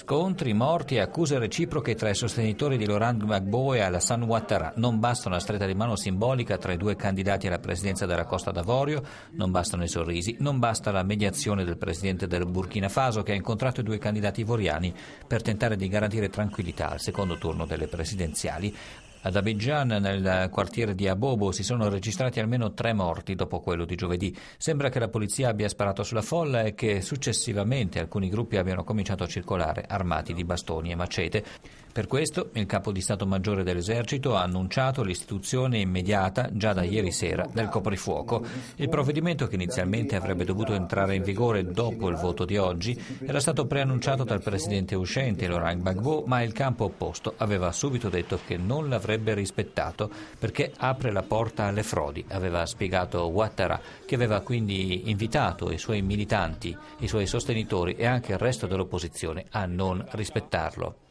Scontri, morti e accuse reciproche tra i sostenitori di Laurent Gbagbo e Alassane Ouattara. Non basta una stretta di mano simbolica tra i due candidati alla presidenza della Costa d'Avorio, non bastano i sorrisi, non basta la mediazione del presidente del Burkina Faso che ha incontrato i due candidati ivoriani per tentare di garantire tranquillità al secondo turno delle presidenziali. Ad Abidjan, nel quartiere di Abobo, si sono registrati almeno tre morti dopo quello di giovedì. Sembra che la polizia abbia sparato sulla folla e che successivamente alcuni gruppi abbiano cominciato a circolare armati di bastoni e macete. Per questo il capo di Stato Maggiore dell'Esercito ha annunciato l'istituzione immediata, già da ieri sera, del coprifuoco. Il provvedimento, che inizialmente avrebbe dovuto entrare in vigore dopo il voto di oggi, era stato preannunciato dal presidente uscente Laurent Gbagbo, ma il campo opposto aveva subito detto che non l'avrebbe andrebbe rispettato perché apre la porta alle frodi, aveva spiegato Ouattara, che aveva quindi invitato i suoi militanti, i suoi sostenitori e anche il resto dell'opposizione a non rispettarlo.